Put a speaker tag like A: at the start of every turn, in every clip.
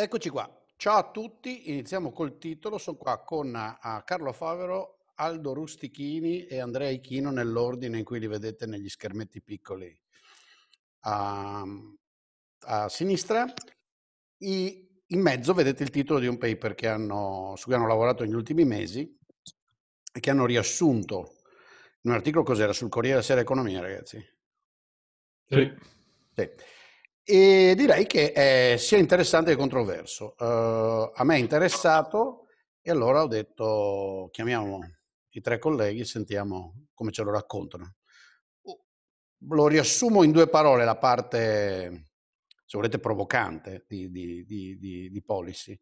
A: Eccoci qua, ciao a tutti, iniziamo col titolo, sono qua con uh, Carlo Favero, Aldo Rustichini e Andrea Ichino nell'ordine in cui li vedete negli schermetti piccoli. Uh, a sinistra,
B: E
A: in mezzo vedete il titolo di un paper che hanno, su cui hanno lavorato negli ultimi mesi e che hanno riassunto in un articolo cos'era sul Corriere della Sera Economia, ragazzi? Sì. sì e direi che è sia interessante che controverso. Uh, a me è interessato e allora ho detto chiamiamo i tre colleghi e sentiamo come ce lo raccontano. Lo riassumo in due parole la parte, se volete, provocante di, di, di, di policy.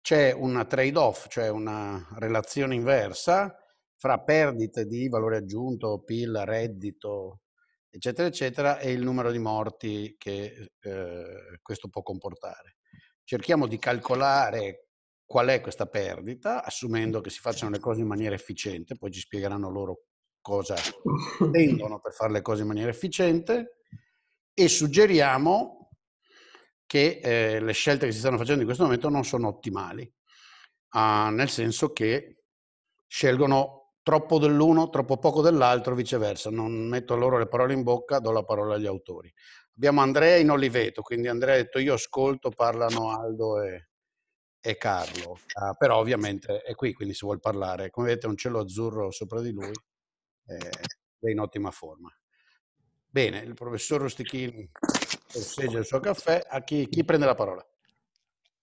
A: C'è un trade-off, cioè una relazione inversa fra perdite di valore aggiunto, PIL, reddito, eccetera, eccetera, e il numero di morti che eh, questo può comportare. Cerchiamo di calcolare qual è questa perdita, assumendo che si facciano le cose in maniera efficiente, poi ci spiegheranno loro cosa intendono per fare le cose in maniera efficiente, e suggeriamo che eh, le scelte che si stanno facendo in questo momento non sono ottimali, ah, nel senso che scelgono troppo dell'uno, troppo poco dell'altro, viceversa. Non metto loro le parole in bocca, do la parola agli autori. Abbiamo Andrea in Oliveto, quindi Andrea ha detto io ascolto, parlano Aldo e, e Carlo, ah, però ovviamente è qui, quindi se vuol parlare, come vedete un cielo azzurro sopra di lui, è in ottima forma. Bene, il professor Rustichini sorseggia il suo caffè, a chi, chi prende la parola?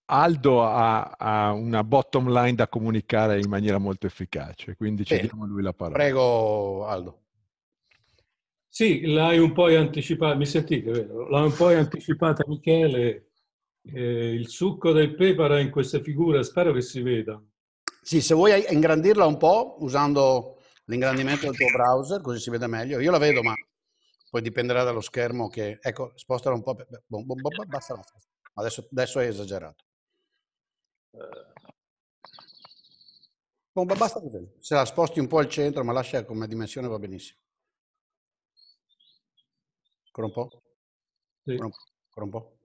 C: Aldo ha, ha, una bottom line da comunicare in maniera molto efficace, quindi ci diamo a lui la parola.
A: Prego Aldo. Sì,
D: l'hai un po' anticipata, mi sentite, vero? L'ha un po' anticipata Michele, eh, il succo del peparo in questa figura, spero che si veda.
A: Sì, se vuoi ingrandirla un po' usando l'ingrandimento del tuo browser, così si vede meglio. Io la vedo, ma poi dipenderà dallo schermo che... Ecco, spostala un po', per... Boh, boh, boh, basta adesso, adesso è esagerato. Bomba basta Se la sposti un po' al centro, ma lascia come dimensione va benissimo. Ancora un po'? Sì. Ancora un po'?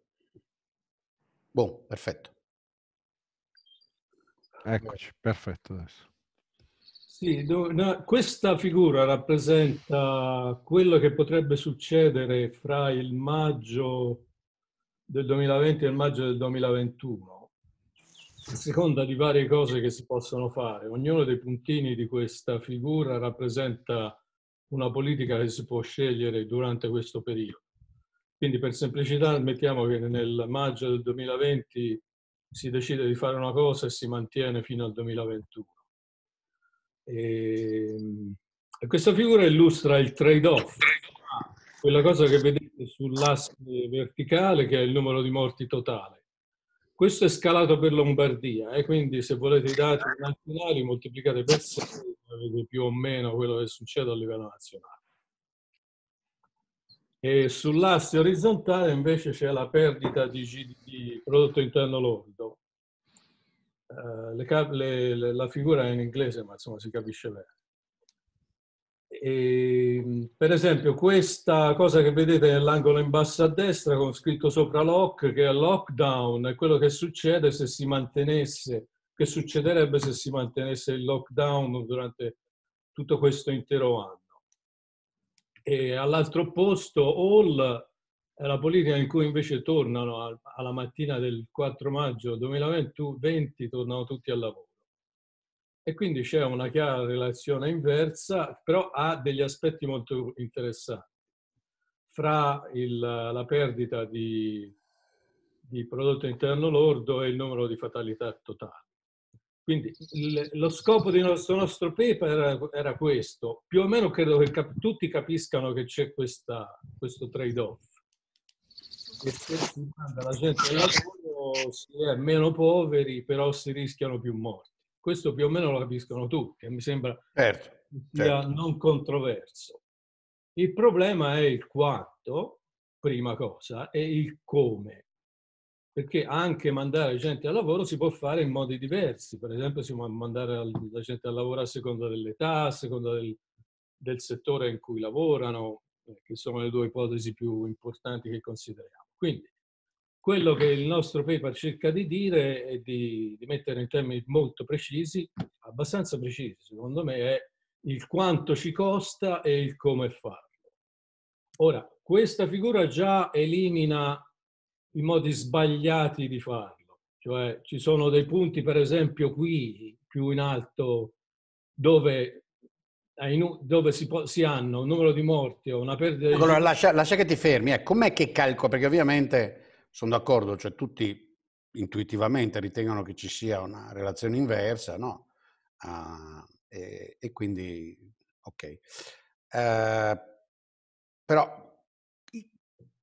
C: Boh, perfetto. Eccoci, perfetto adesso.
D: Sì, no, questa figura rappresenta quello che potrebbe succedere fra il maggio del 2020 e il maggio del 2021 a seconda di varie cose che si possono fare. Ognuno dei puntini di questa figura rappresenta una politica che si può scegliere durante questo periodo. Quindi per semplicità mettiamo che nel maggio del 2020 si decide di fare una cosa e si mantiene fino al 2021. E, ehm, e questa figura illustra il trade-off, quella cosa che vedete sull'asse verticale che è il numero di morti totale questo è scalato per Lombardia, eh? quindi se volete i dati nazionali moltiplicate per 6 avete più o meno quello che succede a livello nazionale. E sull'asse orizzontale invece c'è la perdita di, GDP, prodotto interno lordo. Uh, le, le, la figura è in inglese, ma insomma si capisce bene. E, ehm, per esempio questa cosa che vedete nell'angolo in basso a destra con scritto sopra lock che è lockdown è quello che succede se si mantenesse che succederebbe se si mantenesse il lockdown durante tutto questo intero anno e all'altro posto all è la politica in cui invece tornano alla mattina del 4 maggio 2020 tornano tutti al lavoro e quindi c'è una chiara relazione inversa, però ha degli aspetti molto interessanti, fra il, la perdita di, di, prodotto interno lordo e il numero di fatalità totali. Quindi lo scopo del nostro, nostro paper era, era, questo, più o meno credo che cap tutti capiscano che c'è questo trade-off. Che se si manda la gente al lavoro si è meno poveri, però si rischiano più morti questo più o meno lo capiscono tutti, e eh, mi sembra certo, sia certo. non controverso. Il problema è il quanto, prima cosa, e il come. Perché anche mandare gente al lavoro si può fare in modi diversi. Per esempio, si può mandare la gente al lavoro a seconda dell'età, a seconda del, del settore in cui lavorano, eh, che sono le due ipotesi più importanti che consideriamo. Quindi, quello che il nostro paper cerca di dire e di, di mettere in termini molto precisi, abbastanza precisi secondo me, è il quanto ci costa e il come farlo. Ora, questa figura già elimina i modi sbagliati di farlo, cioè ci sono dei punti, per esempio qui, più in alto, dove, dove si, può, si, hanno un numero di morti o una perdita di... Ecco, allora, lascia,
A: lascia che ti fermi, eh. com'è che calco? Perché ovviamente sono d'accordo, cioè tutti intuitivamente ritengono che ci sia una relazione inversa, no? Uh, e, e, quindi, ok. Uh, però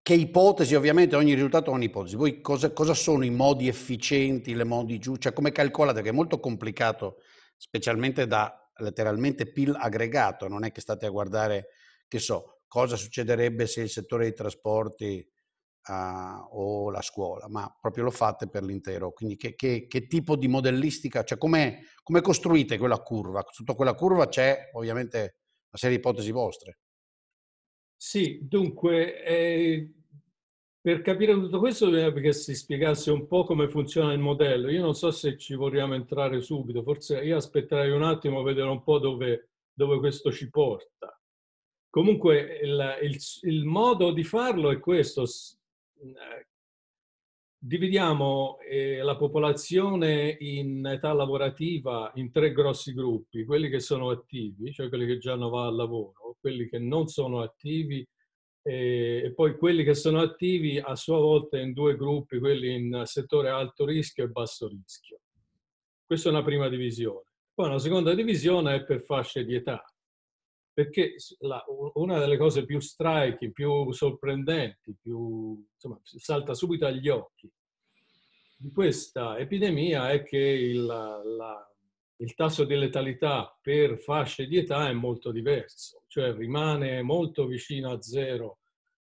A: che ipotesi, ovviamente ogni risultato è un'ipotesi. Voi cosa, cosa, sono i modi efficienti, le modi giusti? Cioè come calcolate? Che è molto complicato, specialmente da letteralmente PIL aggregato, non è che state a guardare, che so, cosa succederebbe se il settore dei trasporti uh, o la scuola, ma proprio lo fate per l'intero. Quindi che, che, che tipo di modellistica, cioè come costruite quella curva? Sotto quella curva c'è ovviamente una serie di ipotesi vostre. Sì,
D: dunque, eh, per capire tutto questo bisognerebbe che si spiegasse un po' come funziona il modello. Io non so se ci vorremmo entrare subito, forse io aspetterei un attimo a vedere un po' dove, dove questo ci porta. Comunque il, il, il, modo di farlo è questo, eh, dividiamo eh, la popolazione in età lavorativa in tre grossi gruppi, quelli che sono attivi, cioè quelli che già vanno al lavoro, quelli che non sono attivi eh, e poi quelli che sono attivi a sua volta in due gruppi, quelli in settore alto rischio e basso rischio. Questa è una prima divisione. Poi una seconda divisione è per fasce di età, perché la, una delle cose più striking, più sorprendenti, più insomma, salta subito agli occhi di questa epidemia è che il, la, il tasso di letalità per fasce di età è molto diverso, cioè rimane molto vicino a zero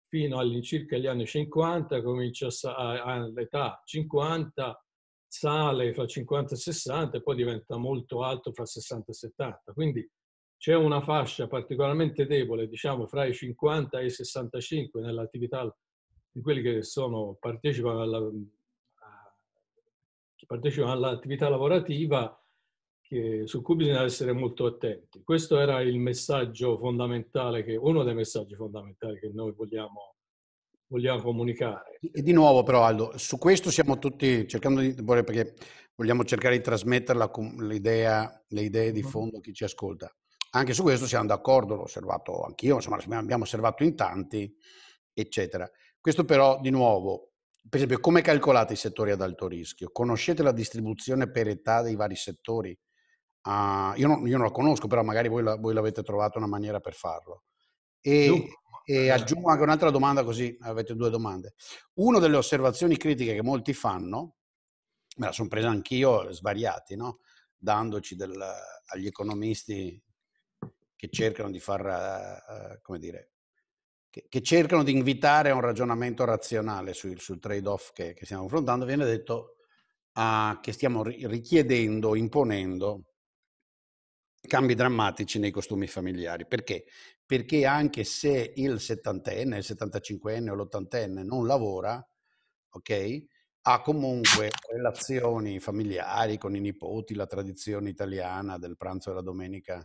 D: fino all'incirca gli anni 50, comincia all'età 50, sale fra 50 e 60 e poi diventa molto alto fra 60 e 70. Quindi c'è una fascia particolarmente debole, diciamo fra i 50 e i 65 nell'attività di quelli che sono, partecipano, alla, che partecipano all'attività lavorativa che, su cui bisogna essere molto attenti. Questo era il messaggio fondamentale, che, uno dei messaggi fondamentali che noi vogliamo, vogliamo comunicare.
A: E di nuovo però Aldo, su questo siamo tutti cercando di, perché vogliamo cercare di trasmettere l'idea, le idee di mm-hmm. fondo a chi ci ascolta. Anche su questo siamo d'accordo, l'ho osservato anch'io, insomma abbiamo osservato in tanti, eccetera. Questo però, di nuovo, per esempio, come calcolate i settori ad alto rischio? Conoscete la distribuzione per età dei vari settori? Uh, io, non, io, non, la conosco, però magari voi, la, voi l'avete trovata una maniera per farlo. E, e eh. aggiungo anche un'altra domanda così, avete due domande. Una delle osservazioni critiche che molti fanno, me la sono presa anch'io, eh, svariati, no? dandoci del, agli economisti che cercano di far, uh, come dire, che, che, cercano di invitare a un ragionamento razionale sul, sul trade-off che, che, stiamo affrontando, viene detto uh, che stiamo richiedendo, imponendo cambi drammatici nei costumi familiari. Perché? Perché anche se il settantenne, il settantacinquenne o l'ottantenne non lavora, ok? ha comunque relazioni familiari con i nipoti, la tradizione italiana del pranzo e la domenica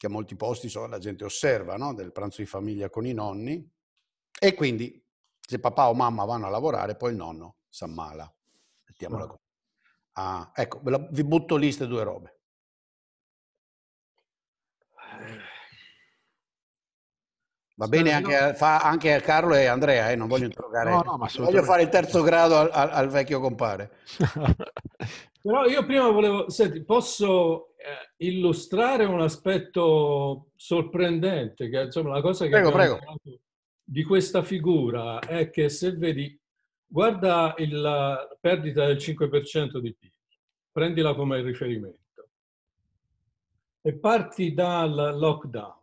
A: che a molti posti so, la gente osserva, no? del pranzo di famiglia con i nonni, e quindi se papà o mamma vanno a lavorare, poi il nonno si ammala. Mettiamola ah. così. Ah, ecco, la, vi butto lì queste due robe. Va bene anche a, fa, anche a, Carlo e Andrea, eh, non voglio interrogare. No, no, voglio fare il terzo grado al, al, al vecchio compare.
D: Però io prima volevo, senti, posso eh, illustrare un aspetto sorprendente, che insomma la cosa che prego, prego. di questa figura è che se vedi, guarda la perdita del 5% di PIL, prendila come riferimento e parti dal lockdown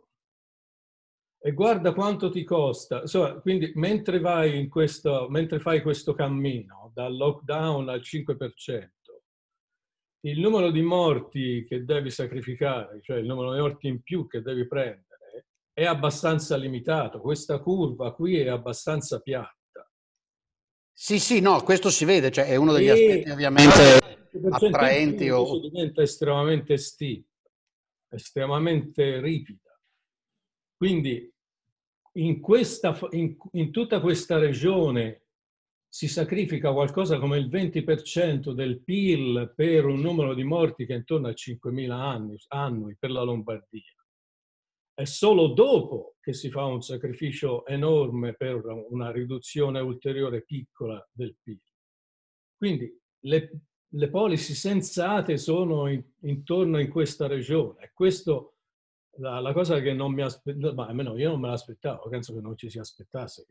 D: e guarda quanto ti costa. Insomma, quindi mentre, vai in questo, mentre fai questo cammino dal lockdown al 5%, il numero di morti che devi sacrificare, cioè il numero di morti in più che devi prendere, è abbastanza limitato. Questa curva qui è abbastanza piatta. Sì, sì, no,
A: questo si vede, cioè
D: è uno degli e aspetti ovviamente attraenti. O... diventa estremamente stiva, estremamente ripida. Quindi in, questa, in, in tutta questa regione si sacrifica qualcosa come il 20% del PIL per un numero di morti che è intorno a 5.000 anni, annui per la Lombardia. È solo dopo che si fa un sacrificio enorme per una riduzione ulteriore piccola del PIL. Quindi le, le policy sensate sono in, intorno in questa regione. Questa la, la cosa che non mi aspettavo, almeno io non me l'aspettavo, penso che non ci si aspettasse.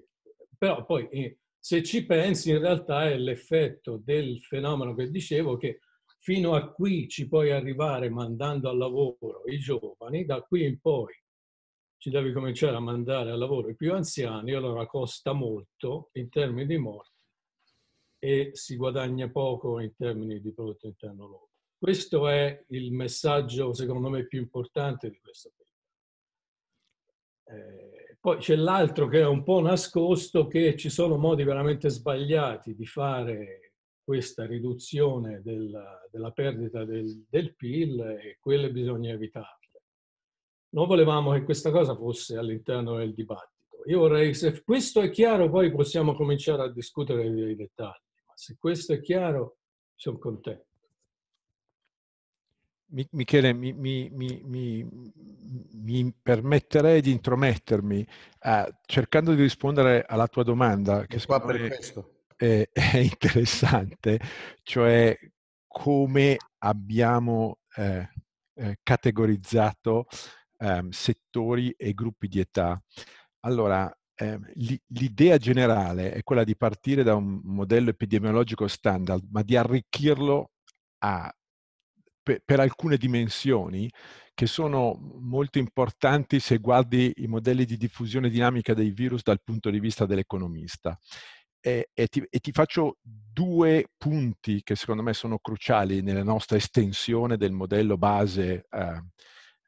D: Però poi eh, se ci pensi, in realtà è l'effetto del fenomeno che dicevo che fino a qui ci puoi arrivare mandando al lavoro i giovani, da qui in poi ci devi cominciare a mandare al lavoro i più anziani, allora costa molto in termini di morte e si guadagna poco in termini di prodotto interno lordo. Questo è il messaggio, secondo me, più importante di questo paper. Eh, poi c'è l'altro che è un po' nascosto che ci sono modi veramente sbagliati di fare questa riduzione della, della perdita del, del PIL e quelle bisogna evitarle. Non volevamo che questa cosa fosse all'interno del dibattito. Io vorrei, se questo è chiaro, poi possiamo cominciare a discutere dei dettagli, ma se questo è chiaro, sono contento.
C: Michele, mi, mi, mi, mi, permetterei di intromettermi a, eh, cercando di rispondere alla tua domanda, che qua per questo. È, è, interessante, cioè come abbiamo eh, eh, categorizzato eh, settori e gruppi di età. Allora, ehm, l'idea generale è quella di partire da un modello epidemiologico standard, ma di arricchirlo a per, per alcune dimensioni che sono molto importanti se guardi i modelli di diffusione dinamica dei virus dal punto di vista dell'economista. E, e, ti, e, ti, faccio due punti che secondo me sono cruciali nella nostra estensione del modello base eh,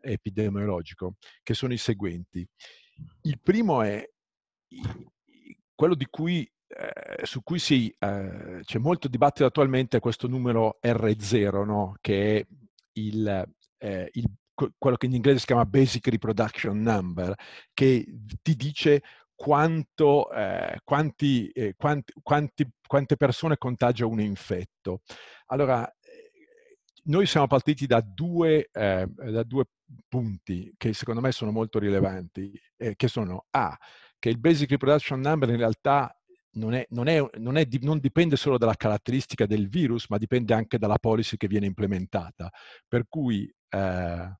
C: epidemiologico, che sono i seguenti. Il primo è quello di cui Ehm, su cui sì, eh, c'è molto dibattito attualmente questo numero R0, no? che è il, eh, il, quello che in inglese si chiama Basic Reproduction Number, che ti dice quanto, ehm, quanti, ehm, quanti, quanti, quante persone contagia un infetto. Allora, noi siamo partiti da due, da due punti che secondo me sono molto rilevanti, che sono A, che il Basic Reproduction Number in realtà non, è, non, è, non, è, non, dipende solo dalla caratteristica del virus, ma dipende anche dalla policy che viene implementata. Per cui, eh,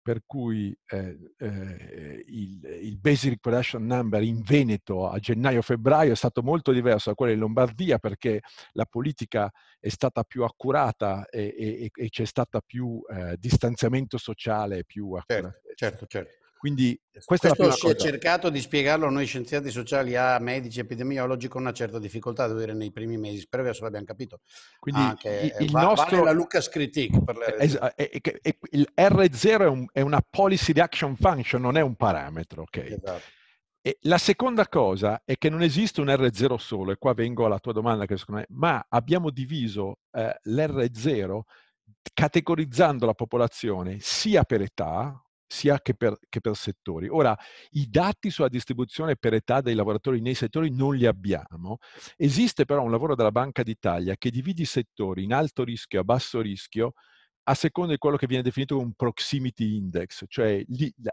C: per cui eh, eh, il, il, Basic Reproduction Number in Veneto a gennaio-febbraio è stato molto diverso da quello in Lombardia perché la politica è stata più accurata e, e, e c'è stato più eh, distanziamento sociale. Più accurata. certo, certo. certo. Quindi questa Questo è la prima si cosa. è
A: cercato di spiegarlo a noi scienziati sociali a medici epidemiologi con una certa difficoltà, devo dire, nei primi mesi. Spero che adesso l'abbiamo capito. Quindi Anche, ah, il, va, nostro... Vale la Lucas Critique per
C: eh, eh, Il R0 un, è, una policy di action function, non è un parametro, ok? Esatto. E la seconda cosa è che non esiste un R0 solo, e qua vengo alla tua domanda che secondo me, ma abbiamo diviso eh, l'R0 categorizzando la popolazione sia per età, sia che per, che per, settori. Ora, i dati sulla distribuzione per età dei lavoratori nei settori non li abbiamo. Esiste però un lavoro della Banca d'Italia che divide i settori in alto rischio e a basso rischio a seconda di quello che viene definito un proximity index, cioè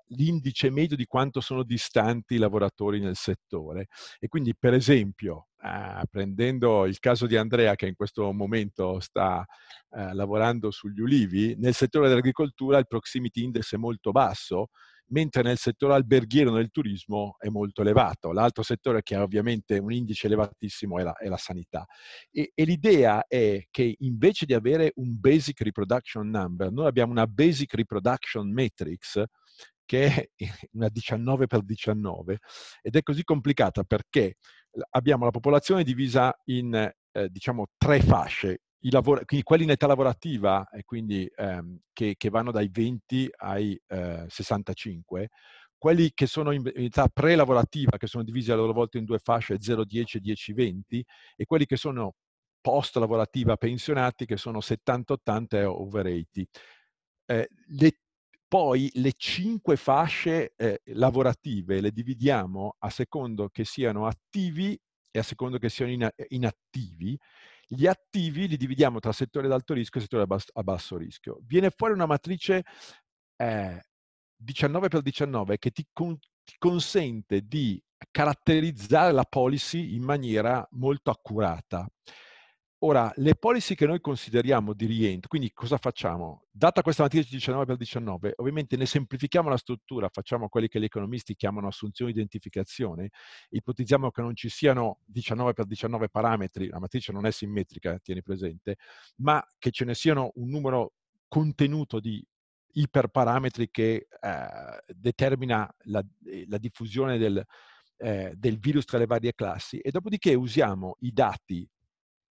C: l'indice medio di quanto sono distanti i lavoratori nel settore. E quindi, per esempio, eh, prendendo il caso di Andrea che in questo momento sta eh, lavorando sugli ulivi, nel settore dell'agricoltura il proximity index è molto basso, mentre nel settore alberghiero nel turismo è molto elevato. L'altro settore che ha ovviamente un indice elevatissimo è la, è la sanità. E, e l'idea è che invece di avere un basic reproduction number, noi abbiamo una basic reproduction matrix che è una 19 per 19 ed è così complicata perché abbiamo la popolazione divisa in eh, diciamo tre fasce, lavora- quindi quelli in età lavorativa, e quindi ehm, che, che, vanno dai 20 ai eh, 65, quelli che sono in età pre-lavorativa, che sono divisi a loro volta in due fasce, 0-10 e 10-20, e quelli che sono post-lavorativa pensionati, che sono 70-80 e over 80. Eh, le, poi le cinque fasce eh, lavorative le dividiamo a secondo che siano attivi e a secondo che siano in, inattivi gli attivi li dividiamo tra settore ad alto rischio e settore a basso, a basso rischio. Viene fuori una matrice eh, 19x19 che ti, con, ti consente di caratterizzare la policy in maniera molto accurata. Ora, le policy che noi consideriamo di rientro, quindi cosa facciamo? Data questa matrice 19 per 19, ovviamente ne semplifichiamo la struttura, facciamo quelli che gli economisti chiamano assunzioni di identificazione, ipotizziamo che non ci siano 19 per 19 parametri, la matrice non è simmetrica, eh, tieni presente, ma che ce ne siano un numero contenuto di iperparametri che eh, determina la, eh, la diffusione del, eh, del virus tra le varie classi e dopodiché usiamo i dati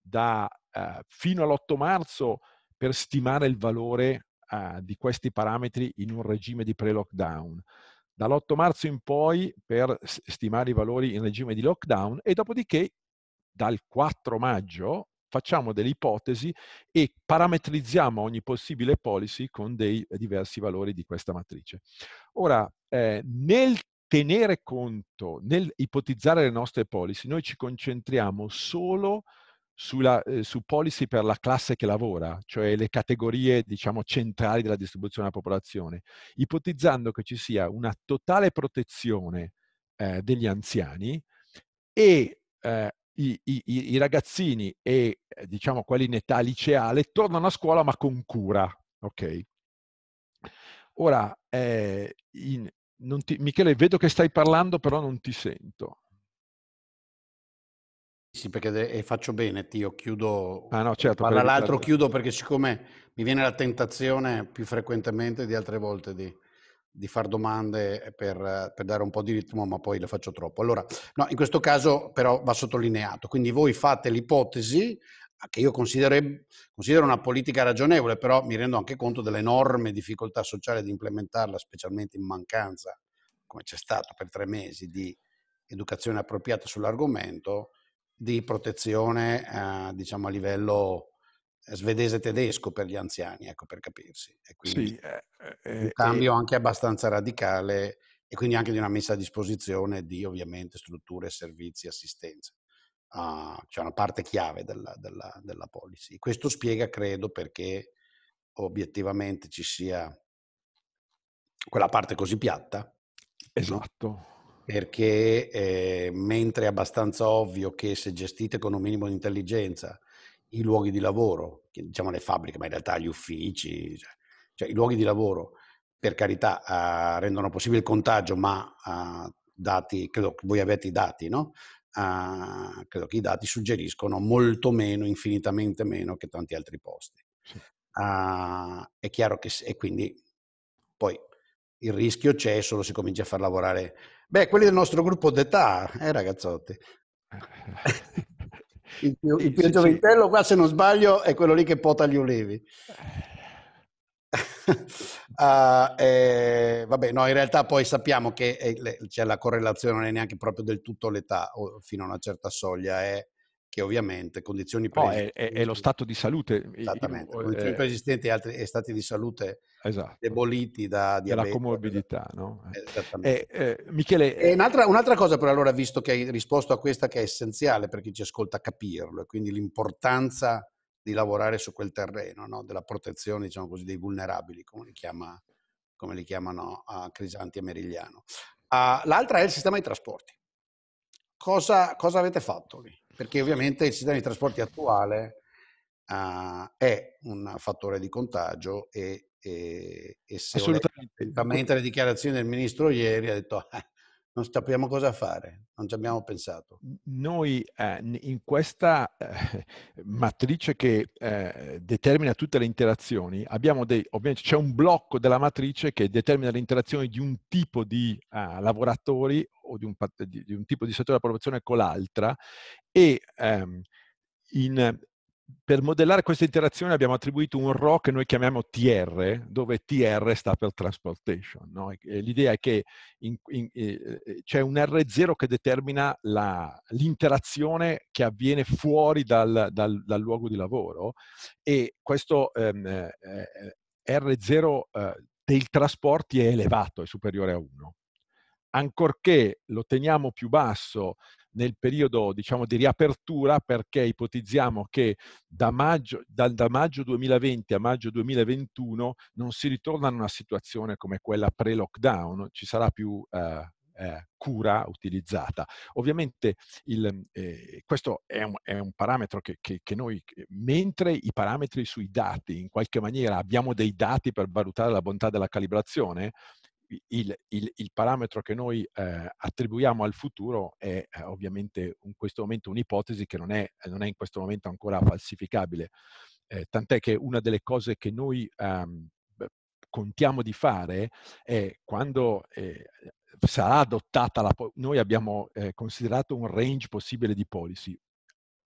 C: da, eh, fino all'8 marzo per stimare il valore eh, di questi parametri in un regime di pre-lockdown. Dall'8 marzo in poi per stimare i valori in regime di lockdown e dopodiché dal 4 maggio facciamo delle ipotesi e parametrizziamo ogni possibile policy con dei diversi valori di questa matrice. Ora, eh, nel tenere conto, nel ipotizzare le nostre policy, noi ci concentriamo solo sulla, eh, su policy per la classe che lavora, cioè le categorie diciamo, centrali della distribuzione della popolazione, ipotizzando che ci sia una totale protezione eh, degli anziani e eh, i, i, i, ragazzini e eh, diciamo, quelli in età liceale tornano a scuola ma con cura. Okay? Ora, eh, in, ti, Michele, vedo che stai parlando, però non ti sento.
A: Sì, perché de- e eh, faccio bene, Tio, chiudo. Ah, no, certo, Tra l'altro certo. chiudo perché siccome mi viene la tentazione più frequentemente di altre volte di, di fare domande per, per, dare un po' di ritmo, ma poi le faccio troppo. Allora, no, in questo caso però va sottolineato. Quindi voi fate l'ipotesi ah, che io considero una politica ragionevole, però mi rendo anche conto dell'enorme difficoltà sociale di implementarla, specialmente in mancanza, come c'è stato per tre mesi, di educazione appropriata sull'argomento di protezione, eh, diciamo, a livello eh, svedese-tedesco per gli anziani, ecco, per capirsi. E quindi sì, eh, eh un eh, cambio anche abbastanza radicale e quindi anche di una messa a disposizione di, ovviamente, strutture, servizi, assistenza. Uh, cioè una parte chiave della, della, della policy. Questo spiega, credo, perché obiettivamente ci sia quella parte così piatta. Esatto. No? perché eh, mentre è abbastanza ovvio che se gestite con un minimo di intelligenza i luoghi di lavoro, diciamo le fabbriche, ma in realtà gli uffici, cioè, cioè i luoghi di lavoro, per carità, eh, rendono possibile il contagio, ma eh, dati, credo che voi avete i dati, no? Uh, credo che i dati suggeriscono molto meno, infinitamente meno che tanti altri posti. Sì. Uh, è chiaro che, e quindi poi il rischio c'è solo se cominci a far lavorare. Beh, quelli del nostro gruppo d'età, eh ragazzotti. Il più, il più giovintello qua, se non sbaglio, è quello lì che pota gli ulivi. uh, eh, vabbè, no, in realtà poi sappiamo che c'è eh, cioè, la correlazione non è neanche proprio del tutto l'età, o fino a una certa soglia è che ovviamente condizioni preesistenti... No, è, è, lo stato
C: di salute.
A: Esattamente, io, eh, condizioni eh, preesistenti e altri stati di salute esatto, deboliti
C: da diabete. la comorbidità, eh, no? Eh. Esattamente.
A: Eh, eh, Michele... E un'altra, un'altra, cosa però allora, visto che hai risposto a questa, che è essenziale per chi ci ascolta capirlo, e quindi l'importanza di lavorare su quel terreno, no? della protezione, diciamo così, dei vulnerabili, come li, chiama, come li chiamano a Crisanti e Merigliano. Uh, ah, l'altra è il sistema dei trasporti. cosa, cosa avete fatto lì? perché ovviamente il sistema di trasporti attuale uh, è un fattore di contagio e, e, e se assolutamente le dichiarazioni del ministro ieri ha detto eh, non sappiamo cosa fare, non ci abbiamo pensato.
C: Noi eh, in questa eh, matrice che eh, determina tutte le interazioni, abbiamo dei, ovviamente c'è un blocco della matrice che determina le interazioni di un tipo di ah, lavoratori o di un, di un, tipo di settore della popolazione con l'altra e ehm, in, per modellare questa interazione abbiamo attribuito un RO che noi chiamiamo TR, dove TR sta per transportation. No? L'idea è che in, in, eh, eh c'è un R0 che determina la, l'interazione che avviene fuori dal, dal, dal, luogo di lavoro e questo ehm, eh, eh, R0 eh, dei trasporti è elevato, è superiore a 1. Ancorché lo teniamo più basso nel periodo diciamo, di riapertura perché ipotizziamo che da maggio, da, da maggio 2020 a maggio 2021 non si ritorna in una situazione come quella pre-lockdown, ci sarà più eh, eh, cura utilizzata. Ovviamente il, eh, questo è un, è un parametro che, che, che, noi, mentre i parametri sui dati, in qualche maniera abbiamo dei dati per valutare la bontà della calibrazione, il, il, il, parametro che noi eh, attribuiamo al futuro è eh, ovviamente in questo momento un'ipotesi che non è, eh, non è in questo momento ancora falsificabile. Eh, tant'è che una delle cose che noi ehm, contiamo di fare è quando eh, sarà adottata la... Noi abbiamo eh, considerato un range possibile di policy.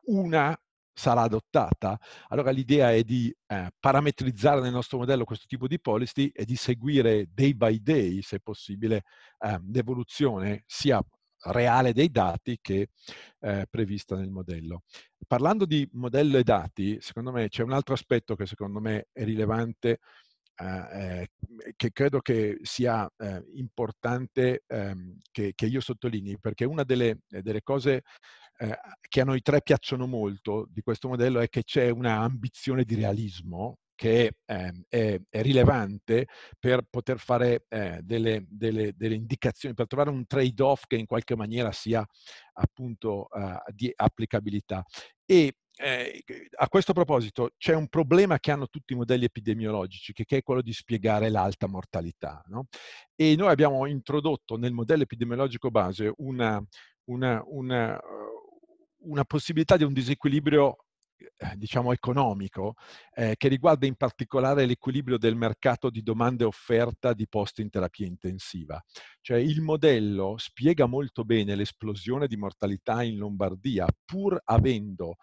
C: Una sarà adottata, allora l'idea è di eh, parametrizzare nel nostro modello questo tipo di policy e di seguire day by day, se possibile, eh, l'evoluzione sia reale dei dati che eh, prevista nel modello. Parlando di modello e dati, secondo me c'è un altro aspetto che secondo me è rilevante, eh, eh che credo che sia eh, importante ehm, che, che, io sottolinei, perché una delle, delle cose eh, che a noi tre piacciono molto di questo modello è che c'è una ambizione di realismo che è, ehm, è, è, rilevante per poter fare eh, delle, delle, delle, indicazioni, per trovare un trade-off che in qualche maniera sia appunto uh, di applicabilità. E eh, a questo proposito c'è un problema che hanno tutti i modelli epidemiologici, che, che è quello di spiegare l'alta mortalità. No? E noi abbiamo introdotto nel modello epidemiologico base una, una, una una possibilità di un disequilibrio eh, diciamo economico eh, che riguarda in particolare l'equilibrio del mercato di domanda e offerta di posti in terapia intensiva. Cioè il modello spiega molto bene l'esplosione di mortalità in Lombardia pur avendo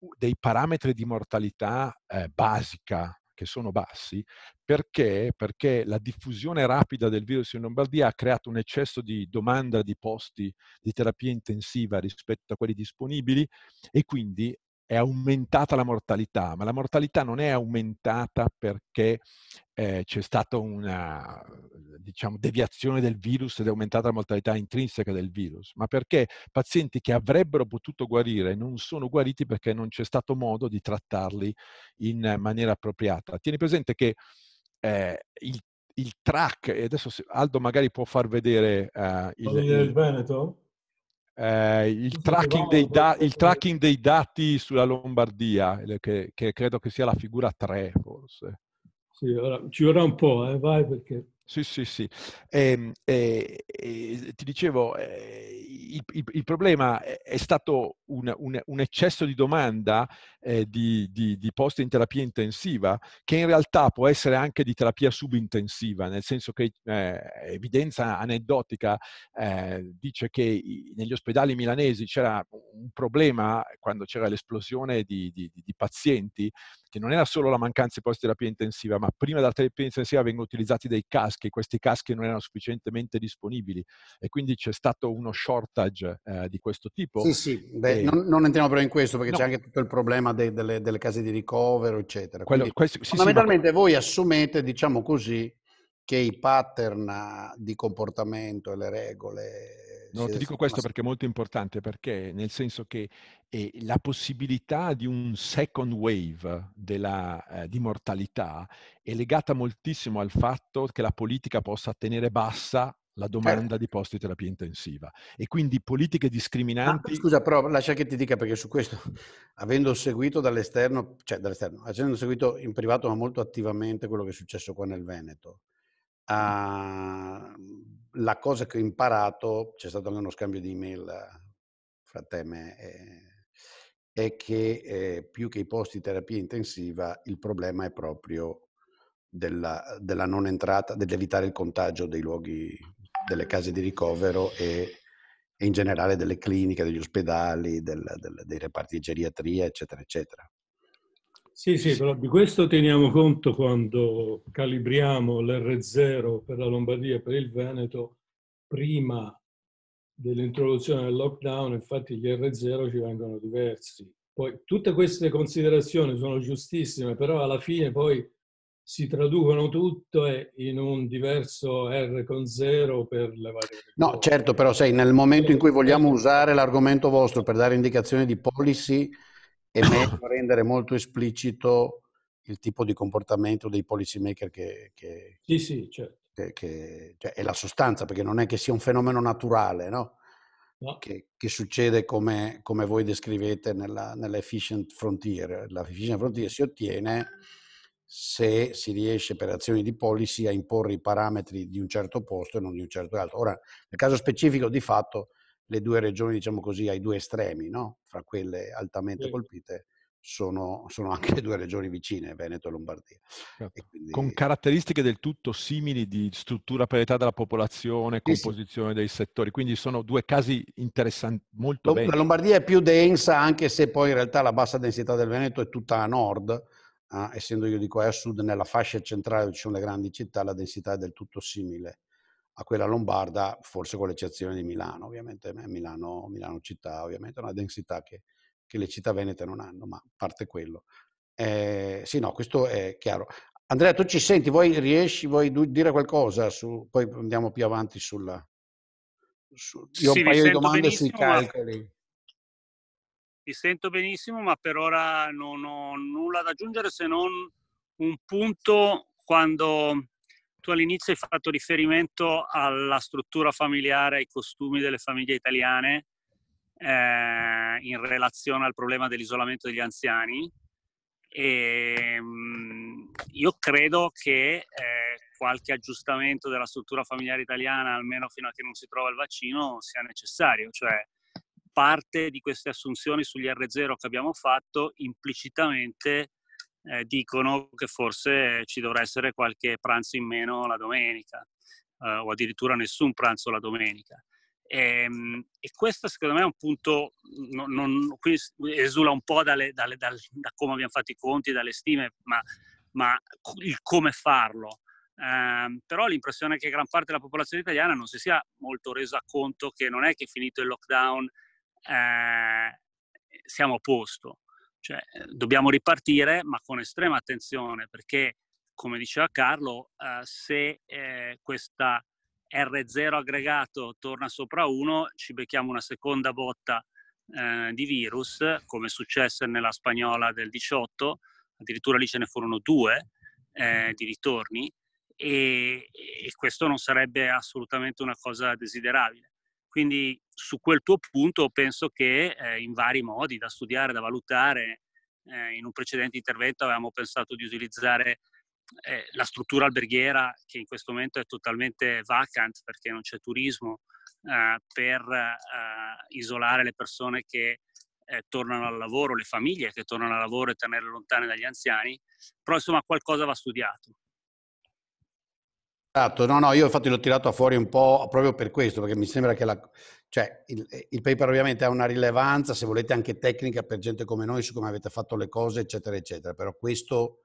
C: uh, dei parametri di mortalità eh, basica che sono bassi, perché? perché la diffusione rapida del virus in Lombardia ha creato un eccesso di domanda di posti di terapia intensiva rispetto a quelli disponibili e quindi è aumentata la mortalità, ma la mortalità non è aumentata perché eh, c'è stata una diciamo, deviazione del virus ed è aumentata la mortalità intrinseca del virus, ma perché pazienti che avrebbero potuto guarire non sono guariti perché non c'è stato modo di trattarli in maniera appropriata. Tieni presente che eh, il, il track, e adesso Aldo magari può far vedere eh, il, il
D: Veneto?
C: eh, il, tracking dei da- il, tracking dei dati sulla Lombardia, eh, che, che credo che sia la figura 3 forse. Sì, ora, ci vorrà un po', eh, vai perché sì, sì, sì. Eh, eh, eh, ti dicevo, eh, il, il, il, problema è, stato un, un, un, eccesso di domanda eh, di, di, di posti in terapia intensiva, che in realtà può essere anche di terapia subintensiva, nel senso che eh, evidenza aneddotica dice che negli ospedali milanesi c'era un problema quando c'era l'esplosione di, di pazienti che non era solo la mancanza di post-terapia intensiva, ma prima della terapia intensiva vengono utilizzati dei caschi, questi caschi non erano sufficientemente disponibili e quindi c'è stato uno shortage eh, di questo tipo. Sì, sì, beh, e... non, non,
A: entriamo però in questo perché no. c'è anche tutto il problema dei, delle, delle, case di ricovero, eccetera. Quello, quindi, questo, sì, fondamentalmente sì, ma... voi assumete, diciamo così, che i pattern di comportamento e le regole No, ti dico questo perché
C: è molto importante, perché nel senso che eh, la possibilità di un second wave della, eh, di mortalità è legata moltissimo al fatto che la politica possa tenere bassa la certo. domanda eh. di posti di terapia intensiva e quindi politiche discriminanti.
A: Ah, scusa, però lascia che ti dica perché su questo, avendo seguito dall'esterno, cioè dall'esterno, avendo seguito in privato ma molto attivamente quello che è successo qua nel Veneto, a, la cosa che ho imparato, c'è stato anche uno scambio di email fra te e me, eh, è che eh, più che i posti di terapia intensiva il problema è proprio della, della non entrata, dell'evitare il contagio dei luoghi, delle case di ricovero e, e in generale delle cliniche, degli ospedali, del, del, dei reparti di geriatria, eccetera, eccetera.
D: Sì, sì, però di questo teniamo conto quando calibriamo l'R0 per la Lombardia e per il Veneto prima dell'introduzione del lockdown, infatti gli R0 ci vengono diversi. Poi tutte queste considerazioni sono giustissime, però alla fine poi si traducono tutte eh, in un diverso R con 0 per le varie...
A: No, certo, però sai, nel momento in cui vogliamo certo. usare l'argomento vostro per dare indicazioni di policy, è meglio rendere molto esplicito il tipo di comportamento dei policymaker che, che, sì, sì, certo. che, che cioè, è la sostanza, perché non è che sia un fenomeno naturale, no? No. Che, che, succede come, come, voi descrivete nella, nell'efficient frontier. La efficient frontier si ottiene se si riesce per azioni di policy a imporre i parametri di un certo posto e non di un certo altro. Ora, nel caso specifico, di fatto, le due regioni, diciamo così, ai due estremi, no? fra quelle altamente sì. colpite, sono, sono, anche due regioni vicine, Veneto e Lombardia.
C: Certo. E quindi... Con caratteristiche del tutto simili di struttura per età della popolazione, composizione sì, dei settori, quindi sono due casi interessanti, molto L- belli. La
A: Lombardia è più densa, anche se poi in realtà la bassa densità del Veneto è tutta a nord, eh, essendo io di qua a sud, nella fascia centrale dove ci sono le grandi città, la densità è del tutto simile a quella lombarda, forse con l'eccezione di Milano, ovviamente eh, Milano, Milano città, ovviamente una densità che, che, le città venete non hanno, ma a parte quello. Eh, sì, no, questo è chiaro. Andrea, tu ci senti, vuoi, riesci, vuoi dire qualcosa? Su, poi andiamo più avanti sulla... Su, io ho sì, un paio di domande sui calcoli.
B: Ma... Vi sento benissimo, ma per ora non ho nulla da aggiungere se non un punto quando tu all'inizio hai fatto riferimento alla struttura familiare, ai costumi delle famiglie italiane eh, in relazione al problema dell'isolamento degli anziani. E, ehm, mh, io credo che eh, qualche aggiustamento della struttura familiare italiana, almeno fino a che non si trova il vaccino, sia necessario. Cioè, parte di queste assunzioni sugli R0 che abbiamo fatto implicitamente eh, dicono che forse ci dovrà essere qualche pranzo in meno la domenica eh, o addirittura nessun pranzo la domenica. E, ehm, e, questo secondo me è un punto, non, non, qui esula un po' dalle, dalle, dalle, da come abbiamo fatto i conti, dalle stime, ma, ma il come farlo. Eh, però l'impressione è che gran parte della popolazione italiana non si sia molto resa conto che non è che finito il lockdown eh, siamo a posto, cioè, eh, dobbiamo ripartire, ma con estrema attenzione, perché, come diceva Carlo, eh, se eh, questa R0 aggregato torna sopra 1, ci becchiamo una seconda botta eh, di virus, come successe nella spagnola del 18, addirittura lì ce ne furono due eh, di ritorni, e, e questo non sarebbe assolutamente una cosa desiderabile. Quindi su quel tuo punto penso che eh, in vari modi da studiare, da valutare, eh, in un precedente intervento avevamo pensato di utilizzare eh, la struttura alberghiera che in questo momento è totalmente vacant perché non c'è turismo eh, per eh, isolare le persone che eh, tornano al lavoro, le famiglie che tornano al lavoro e tenerle lontane dagli anziani, però insomma qualcosa va studiato.
A: Esatto, no, no, io infatti l'ho tirato fuori un po' proprio per questo, perché mi sembra che la, cioè, il, il paper ovviamente ha una rilevanza, se volete anche tecnica per gente come noi, su come avete fatto le cose, eccetera, eccetera, però questo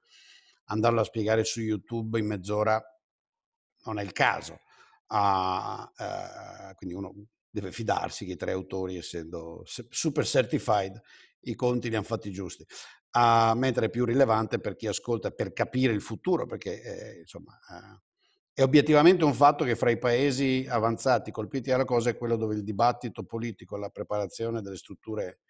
A: andarlo a spiegare su YouTube in mezz'ora non è il caso. Ah, eh, quindi uno deve fidarsi che i tre autori, essendo super certified, i conti li hanno fatti giusti. Ah, mentre è più rilevante per chi ascolta, per capire il futuro, perché eh, insomma... Eh, è obiettivamente un fatto che fra i paesi avanzati colpiti dalla cosa è quello dove il dibattito politico e la preparazione delle strutture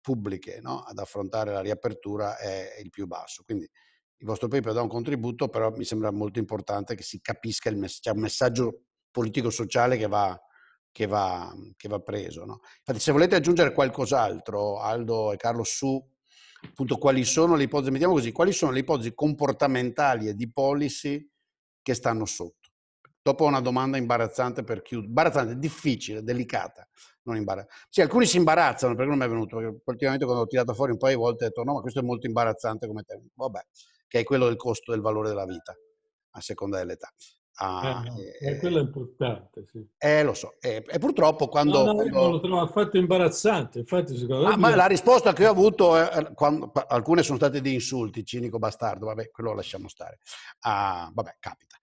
A: pubbliche no? ad affrontare la riapertura è il più basso. Quindi il vostro paper dà un contributo, però mi sembra molto importante che si capisca il mess- un messaggio politico-sociale che va, che va, che va preso. No? Infatti, se volete aggiungere qualcos'altro, Aldo e Carlo, su appunto quali sono le ipotesi, mettiamo così, quali sono le ipotesi comportamentali e di policy che stanno sotto. Dopo una domanda imbarazzante per chiudere, imbarazzante, difficile, delicata, non Sì, alcuni si imbarazzano perché non mi è venuto, perché ultimamente quando ho tirato fuori un paio di volte ho detto no, ma questo è molto imbarazzante come tema. Vabbè, che è quello del costo del valore della vita, a seconda dell'età. Ah, ah, eh, eh, quello è importante, sì. Eh, lo so. Eh, e, eh, purtroppo quando... No, no, quando... lo trovo affatto
D: imbarazzante, infatti secondo ah, me... Ma la
A: risposta che ho avuto, eh, eh, quando, alcune sono state di insulti, cinico bastardo, vabbè, quello lo lasciamo stare. Ah, vabbè, capita.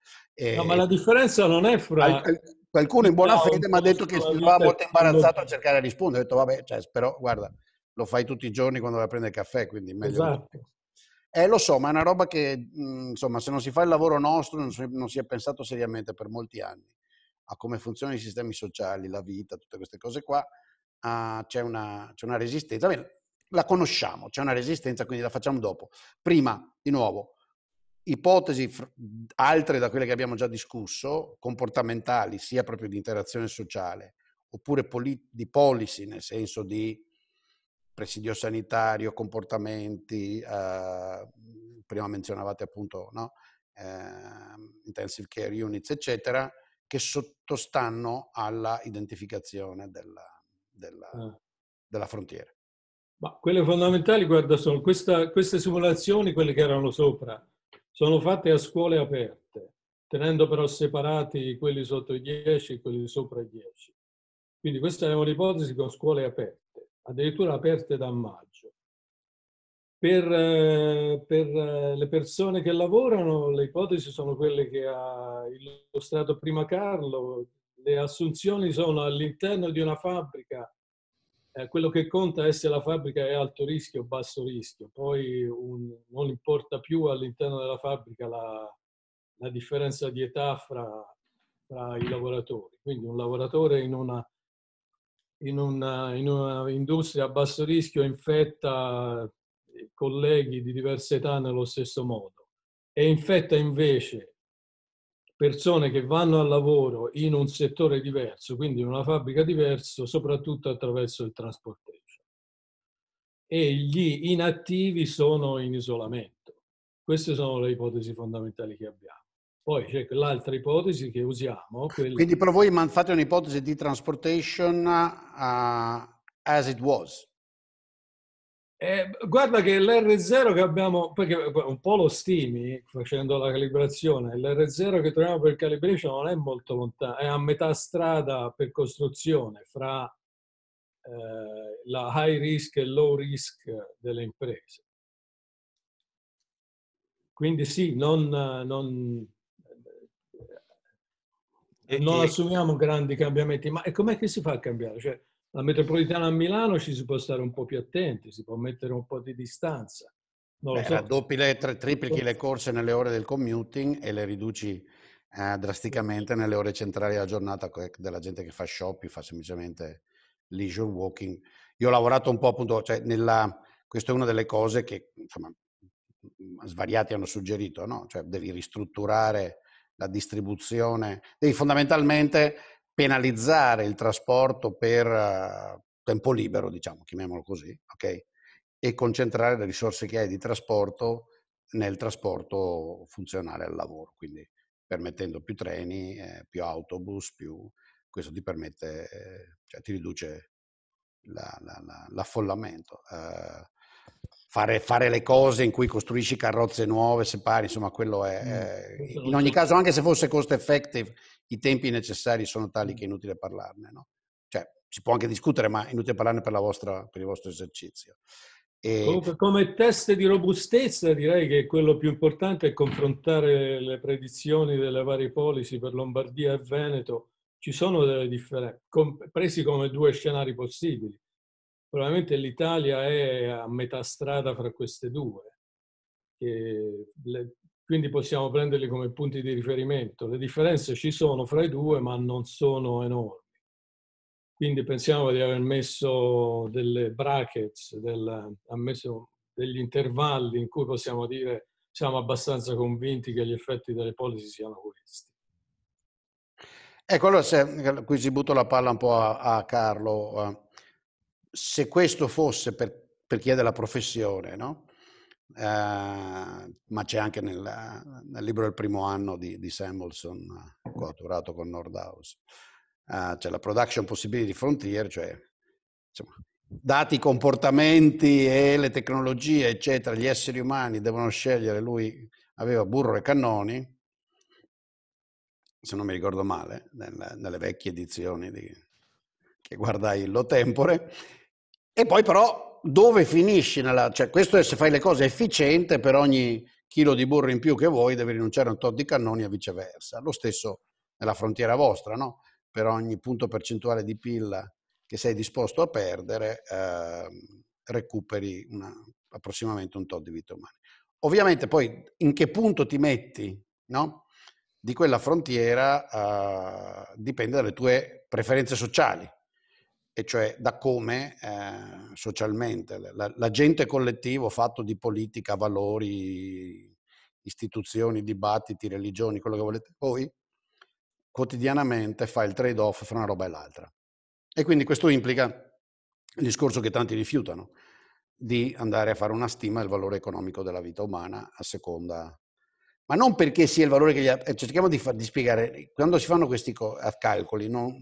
A: no, ma la
D: differenza non è fra... qualcuno in buona no, fede mi ha detto che si trovava molto imbarazzato a
A: cercare rispondere, ho detto vabbè, cioè, però guarda, lo fai tutti i giorni quando vai a prendere il caffè, quindi meglio... Esatto. Eh, lo so, ma è una roba che, mh, mhmm, insomma, se non si fa il lavoro nostro, non si, non si è pensato seriamente per molti anni a come funzionano i sistemi sociali, la vita, tutte queste cose qua, ah, c'è, una, c'è, una, resistenza. Bene, la conosciamo, c'è una resistenza, quindi la facciamo dopo. Prima, di nuovo, ipotesi fr- altre da quelle che abbiamo già discusso, comportamentali, sia proprio di interazione sociale, oppure poli- di policy, nel senso di presidio sanitario, comportamenti, eh, prima menzionavate appunto no? eh, intensive care units, eccetera, che sottostanno alla identificazione della, della, ah. della frontiera.
D: Ma quelle fondamentali, guarda, sono questa, queste simulazioni, quelle che erano sopra, sono fatte a scuole aperte, tenendo però separati quelli sotto i 10 e quelli sopra i 10. Quindi questa è un'ipotesi con scuole aperte addirittura aperte da maggio. Per, eh, per, eh, le persone che lavorano, le ipotesi sono quelle che ha illustrato prima Carlo, le assunzioni sono all'interno di una fabbrica, eh, quello che conta è se la fabbrica è alto rischio o basso rischio, poi un, non importa più all'interno della fabbrica la, la differenza di età fra, fra i lavoratori, quindi un lavoratore in una in, una, in una industria a basso rischio infetta eh, colleghi di diversa età nello stesso modo e infetta invece persone che vanno al lavoro in un settore diverso, quindi in una fabbrica diversa, soprattutto attraverso il trasporto. E gli inattivi sono in isolamento. Queste sono le ipotesi fondamentali che abbiamo. Poi c'è l'altra ipotesi che usiamo. Quella... Quindi però
A: voi fate un'ipotesi di transportation uh, as it was.
D: Eh, guarda che l'R0 che abbiamo, perché eh, un po' lo stimi facendo la calibrazione, l'R0 che troviamo per calibration non è molto lontano, è a metà strada per costruzione fra eh, la high risk e low risk delle imprese. Quindi sì, non, non e, non e... assumiamo grandi cambiamenti, ma com'è che si fa a cambiare? Cioè, la metropolitana a Milano ci si può stare un po' più attenti, si può mettere un po' di distanza. Non Beh, so.
A: Raddoppi le tre, triplichi le corse nelle ore del commuting e le riduci eh, drasticamente nelle ore centrali della giornata della gente che fa shopping, fa semplicemente leisure walking. Io ho lavorato un po' appunto, cioè nella, questa è una delle cose che insomma svariati hanno suggerito, no? cioè devi ristrutturare la distribuzione, devi fondamentalmente penalizzare il trasporto per uh, tempo libero, diciamo, chiamiamolo così, ok? E concentrare le risorse che hai di trasporto nel trasporto funzionale al lavoro, quindi permettendo più treni, eh, più autobus, più... questo ti permette, eh, cioè ti riduce la, la, la, l'affollamento. Eh, fare, fare, le cose in cui costruisci carrozze nuove, separi, insomma, quello è... Mm. Eh, in ogni caso, anche se fosse cost effective, i tempi necessari sono tali mm. che è inutile parlarne, no? Cioè, si può anche discutere, ma è inutile parlarne per, vostra, per il vostro esercizio. E... Come,
D: come test di robustezza direi che quello più importante è confrontare le predizioni delle varie policy per Lombardia e Veneto. Ci sono delle differenze, presi come due scenari possibili probabilmente l'Italia è a metà strada fra queste due, le, quindi possiamo prenderli come punti di riferimento. Le differenze ci sono fra i due, ma non sono enormi. Quindi pensiamo di aver messo delle brackets, del, messo degli intervalli in cui possiamo dire siamo abbastanza convinti che gli effetti delle polisi siano questi.
A: Ecco, allora se, qui si butto la palla un po' a, a Carlo. Eh, se questo fosse per, per chi è della professione, no? eh, ma c'è anche nel, nel, libro del primo anno di, di Samuelson, coauturato con Nordhaus, eh, c'è la Production Possibility Frontier, cioè insomma, dati i comportamenti e le tecnologie, eccetera, gli esseri umani devono scegliere, lui aveva burro e cannoni, se non mi ricordo male, nelle, nelle vecchie edizioni di, che guardai Lo Tempore, e poi però dove finisci? Nella, cioè, questo è se fai le cose efficiente per ogni chilo di burro in più che vuoi devi rinunciare a un tot di cannoni e viceversa. Lo stesso nella frontiera vostra, no? per ogni punto percentuale di pilla che sei disposto a perdere eh, recuperi una, approssimativamente un tot di vite umane. Ovviamente poi in che punto ti metti no? di quella frontiera eh, dipende dalle tue preferenze sociali, e cioè da come eh, socialmente l'agente collettivo fatto di politica, valori, istituzioni, dibattiti, religioni, quello che volete voi, quotidianamente fa il trade-off fra una roba e l'altra. E quindi questo implica il discorso che tanti rifiutano, di andare a fare una stima del valore economico della vita umana a seconda ma non perché sia il valore che gli ha... Eh, cerchiamo di, far, di spiegare, quando si fanno questi co- calcoli, no?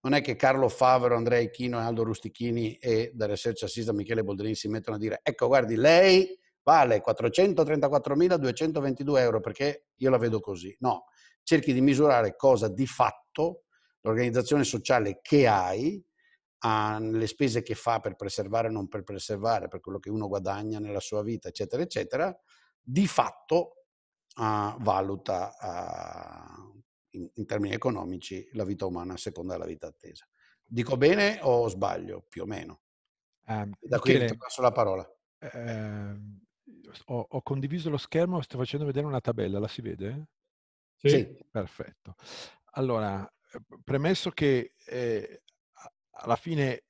A: non è che Carlo Favaro, Andrea Chino e Aldo Rustichini e da Research Assist Michele Boldrini si mettono a dire ecco guardi lei vale 434.222 euro perché io la vedo così. No, cerchi di misurare cosa di fatto l'organizzazione sociale che hai ha le spese che fa per preservare o non per preservare, per quello che uno guadagna nella sua vita, eccetera, eccetera, di fatto uh, valuta uh, in, in termini economici la vita umana a seconda della vita attesa. Dico bene o sbaglio? Più o meno.
C: Um, da qui ti passo la parola. Ehm, ho, ho, condiviso lo schermo, sto facendo vedere una tabella, la si vede? Sì. sì. Perfetto. Allora, eh, premesso che eh, alla fine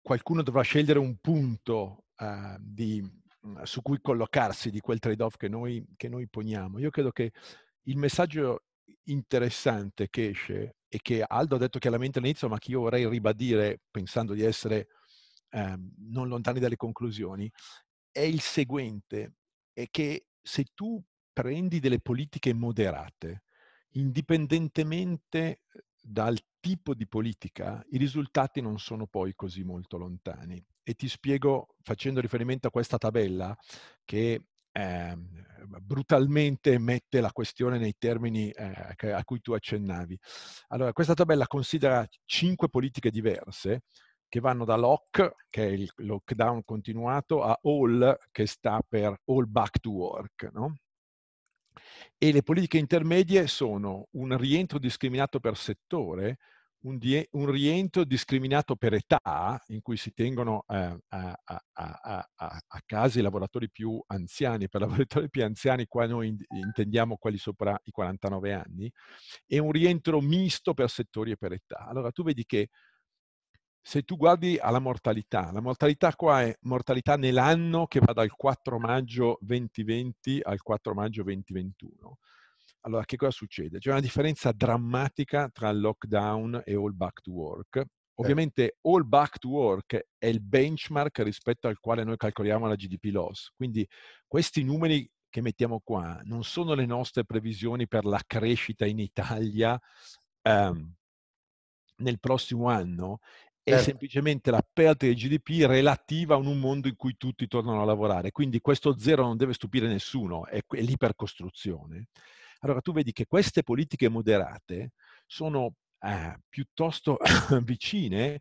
C: qualcuno dovrà scegliere un punto eh, di, mm, su cui collocarsi di quel trade-off che noi, che noi poniamo, io credo che il messaggio interessante che esce e che Aldo ha detto chiaramente all'inizio, ma che io vorrei ribadire pensando di essere eh, non lontani dalle conclusioni, è il seguente, è che se tu prendi delle politiche moderate, indipendentemente eh, dal tipo di politica, i risultati non sono poi così molto lontani. E ti spiego facendo riferimento a questa tabella che eh, brutalmente mette la questione nei termini eh, a cui tu accennavi. Allora, questa tabella considera cinque politiche diverse che vanno da lock, che è il lockdown continuato, a all, che sta per all back to work. No? E le politiche intermedie sono un rientro discriminato per settore, un, die, un, rientro discriminato per età, in cui si tengono eh, a, a, a, a casa i lavoratori più anziani, per lavoratori più anziani qua noi intendiamo quelli sopra i 49 anni, e un rientro misto per settori e per età. Allora tu vedi che se tu guardi alla mortalità, la mortalità qua è mortalità nell'anno che va dal 4 maggio 2020 al 4 maggio 2021. Allora, che cosa succede? C'è una differenza drammatica tra lockdown e all back to work. Ovviamente all back to work è il benchmark rispetto al quale noi calcoliamo la GDP loss. Quindi questi numeri che mettiamo qua non sono le nostre previsioni per la crescita in Italia ehm, nel prossimo anno, è certo. semplicemente la perdita di GDP relativa a un mondo in cui tutti tornano a lavorare. Quindi questo zero non deve stupire nessuno, è, è l'ipercostruzione. Allora tu vedi che queste politiche moderate sono eh, piuttosto vicine,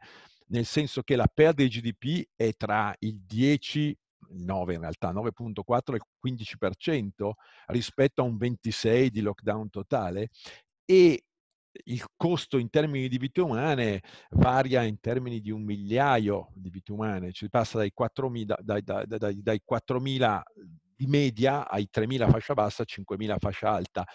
C: nel senso che la perdita di GDP è tra il 10 9 in realtà, 9.4 e il 15% rispetto a un 26 di lockdown totale e il costo in termini di vite umane varia in termini di un migliaio di vite umane, ci cioè passa dai 4.000, dai, dai, dai, dai 4.000 di media ai 3.000 fascia bassa, 5.000 fascia alta.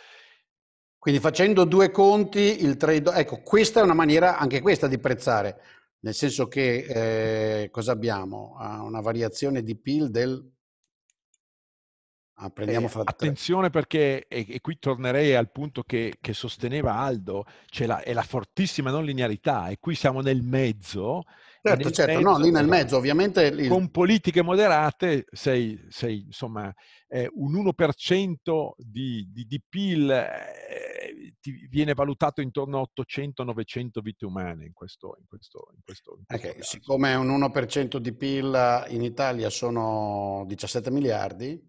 C: Quindi facendo due conti,
A: il trade, ecco, questa è una maniera anche questa di prezzare, nel senso che eh, cosa abbiamo? Ah, una variazione di PIL del
C: Ah, eh, attenzione perché, e, e, qui tornerei al punto che, che sosteneva Aldo, c'è la, è la fortissima non linearità e qui siamo nel mezzo. Certo, certo, mezzo, no, lì nel mezzo ovviamente... Il... Con politiche moderate sei, sei insomma, eh, un 1% di, di, di PIL eh, ti viene valutato intorno a 800-900 vite umane in questo, in questo, in questo, in questo okay,
A: Siccome un 1% di PIL in Italia sono 17 miliardi,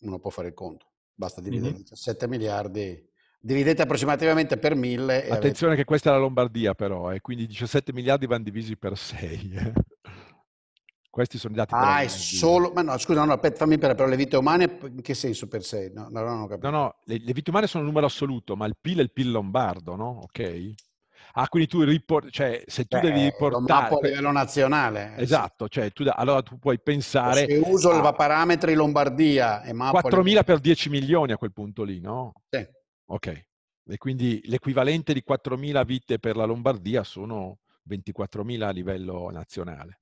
A: uno può fare il conto. Basta dividere mm-hmm. 17 miliardi, dividete approssimativamente per 1000. Attenzione
C: avete... che questa è la Lombardia però, eh, quindi 17 miliardi vanno divisi per 6. Eh. Questi sono i dati. Ah, è solo.
A: Ma no, scusa, no, fammi per, però le vite umane
C: in che senso per 6? No, no, no, no, le, le, vite umane sono un numero assoluto, ma il PIL è il PIL lombardo, no? Ok. Ah, quindi tu riporti, cioè se tu Beh, devi riportare... a livello nazionale. Eh, esatto, cioè tu da, allora tu puoi pensare... Se uso a, il
A: parametri Lombardia e 4 mila
C: per 10 milioni a quel punto lì, no? Sì. Ok. E quindi l'equivalente di 4 mila vite per la Lombardia sono 24 mila a livello nazionale.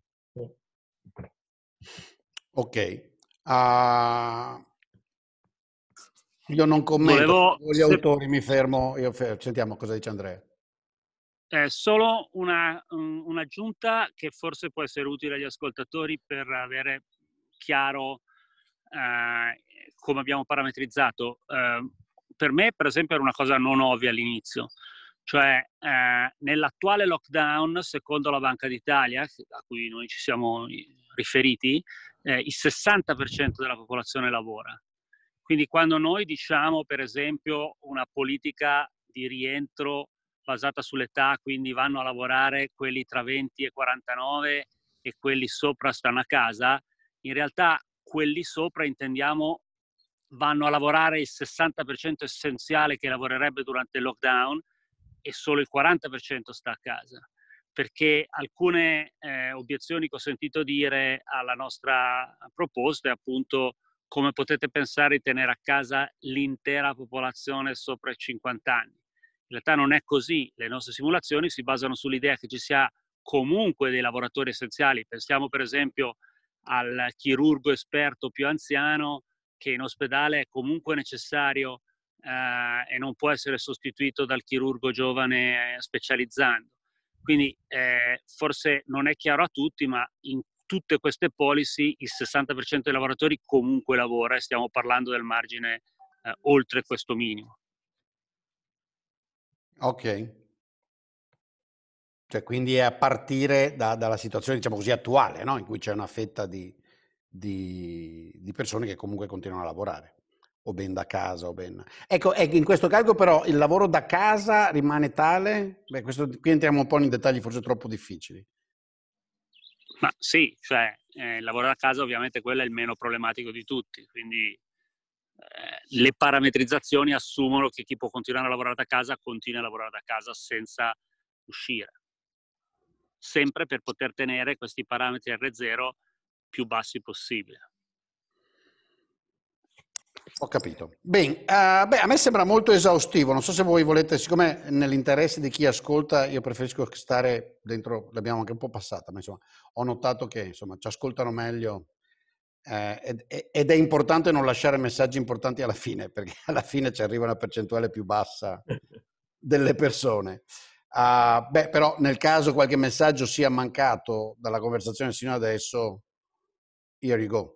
A: Ok. Uh, io non commento Volevo... gli autori, mi fermo. Io fermo. Sentiamo cosa dice Andrea.
B: È solo una, un'aggiunta che forse può essere utile agli ascoltatori per avere chiaro eh, come abbiamo parametrizzato. Eh, per me, per esempio, era una cosa non ovvia all'inizio. Cioè, eh, nell'attuale lockdown, secondo la Banca d'Italia, a cui noi ci siamo riferiti, eh, il 60% della popolazione lavora. Quindi quando noi diciamo, per esempio, una politica di rientro basata sull'età, quindi vanno a lavorare quelli tra 20 e 49 e quelli sopra stanno a casa, in realtà quelli sopra intendiamo vanno a lavorare il 60% essenziale che lavorerebbe durante il lockdown e solo il 40% sta a casa. Perché alcune eh, obiezioni che ho sentito dire alla nostra proposta è appunto come potete pensare di tenere a casa l'intera popolazione sopra i 50 anni in realtà non è così, le nostre simulazioni si basano sull'idea che ci sia comunque dei lavoratori essenziali. Pensiamo per esempio al chirurgo esperto più anziano che in ospedale è comunque necessario eh, e non può essere sostituito dal chirurgo giovane specializzando. Quindi eh, forse non è chiaro a tutti, ma in tutte queste policy il 60% dei lavoratori comunque lavora e stiamo parlando del margine eh, oltre questo minimo.
A: Ok. Cioè, quindi è a partire da, dalla situazione, diciamo così, attuale, no? in cui c'è una fetta di, di, di, persone che comunque continuano a lavorare, o ben da casa, o ben... Ecco, ecco in questo caso però il lavoro da casa rimane tale? Beh, questo, qui entriamo un po' in dettagli forse troppo difficili.
B: Ma sì, cioè, eh, lavorare a casa ovviamente quello è il meno problematico di tutti, quindi eh, le parametrizzazioni assumono che chi può continuare a lavorare da casa continua a lavorare da casa senza uscire. Sempre per poter tenere questi parametri R0 più bassi possibile. Ho capito.
A: Bene, uh, beh, a me sembra molto esaustivo. Non so se voi volete, siccome nell'interesse di chi ascolta, io preferisco stare dentro, l'abbiamo anche un po' passata, ma insomma, ho notato che insomma, ci ascoltano meglio eh, ed, ed, è importante non lasciare messaggi importanti alla fine, perché alla fine ci arriva una percentuale più bassa delle persone. Uh, beh, però nel caso qualche messaggio sia mancato dalla conversazione sino adesso, here you go.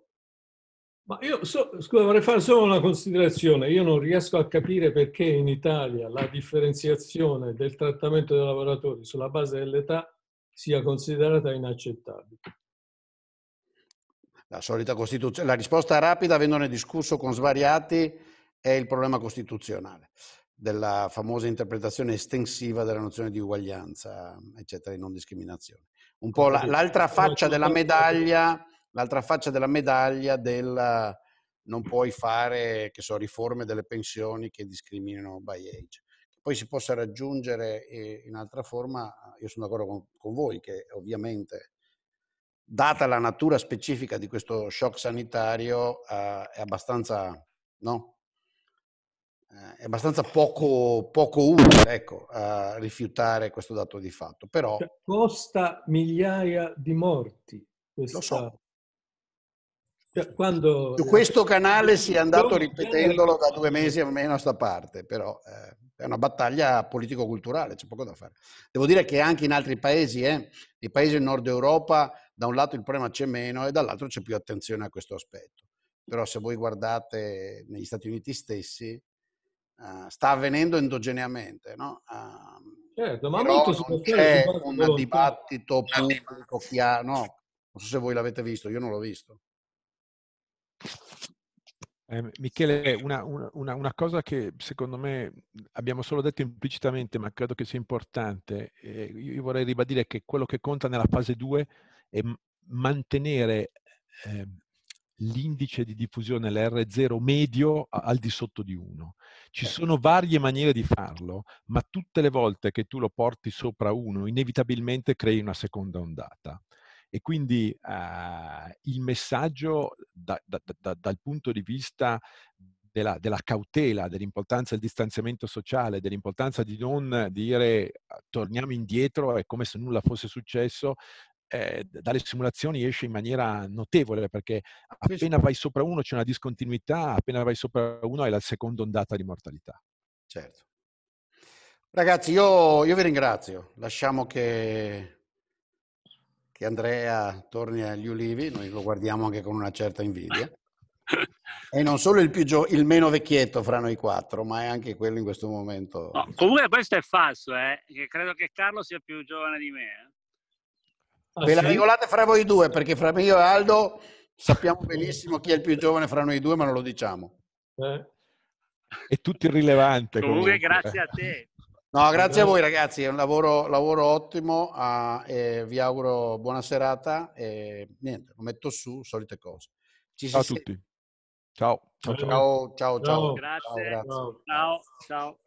D: Ma io so, scusa, vorrei fare solo una considerazione. Io non riesco a capire perché in Italia la differenziazione del trattamento dei lavoratori sulla base dell'età sia considerata inaccettabile.
A: La solita Costituzione. La risposta rapida, avendone discusso con svariati, è il problema costituzionale della famosa interpretazione estensiva della nozione di uguaglianza, eccetera, di non discriminazione. Un po' la, l'altra faccia della medaglia, l'altra faccia della medaglia del non puoi fare, che so, riforme delle pensioni che discriminano by age. Poi si possa raggiungere eh, in altra forma, io sono d'accordo con, con voi che ovviamente data la natura specifica di questo shock sanitario, eh, è, abbastanza, no? eh, è abbastanza, poco, poco utile ecco, eh, rifiutare questo dato di fatto. Però, cioè,
D: costa migliaia di morti. Questa... Lo so. Cioè, quando... Su questo canale si è andato ripetendolo da due
A: mesi almeno a sta parte, però eh, è una battaglia politico-culturale, c'è poco da fare. Devo dire che anche in altri paesi, eh, nei paesi del nord Europa, da un lato il problema c'è meno e dall'altro c'è più attenzione a questo aspetto. Però se voi guardate negli Stati Uniti stessi, uh, sta avvenendo endogeneamente, no? Uh, certo, ma molto non c'è un volontà. dibattito pubblico chiaro, no? Non so se voi l'avete visto, io non l'ho visto.
C: Eh, Michele, una, una, una, cosa che secondo me abbiamo solo detto implicitamente, ma credo che sia importante, eh, io vorrei ribadire che quello che conta nella fase 2 e mantenere eh, l'indice di diffusione, l'R0 medio, al di sotto di 1. Ci sono varie maniere di farlo, ma tutte le volte che tu lo porti sopra 1, inevitabilmente crei una seconda ondata. E quindi eh, il messaggio da, da, da, dal punto di vista della, della, cautela, dell'importanza del distanziamento sociale, dell'importanza di non dire ah, torniamo indietro, è come se nulla fosse successo, eh, dalle simulazioni esce in maniera notevole perché appena vai sopra uno c'è una discontinuità, appena vai sopra uno hai la seconda ondata di mortalità. Certo.
A: Ragazzi, io, io vi ringrazio. Lasciamo che, che Andrea torni agli ulivi, noi lo guardiamo anche con una certa invidia. E non solo il, gio- il, meno vecchietto fra noi quattro, ma è anche quello in questo momento. No,
B: comunque questo è falso, eh? credo che Carlo sia più giovane di me. Eh? Ah, Ve la regolate fra
A: voi due, perché fra me e Aldo sappiamo benissimo chi è il più giovane fra noi due, ma non lo diciamo.
D: Eh.
C: È tutto irrilevante. Comunque, comunque. grazie a te. No, grazie a voi
A: ragazzi, è un lavoro, lavoro ottimo, ah, eh, vi auguro buona serata e niente, lo metto su, solite cose.
C: Ci ciao a tutti. Ciao. Ciao, ciao,
A: ciao. ciao. ciao. Grazie. ciao.
B: ciao. ciao.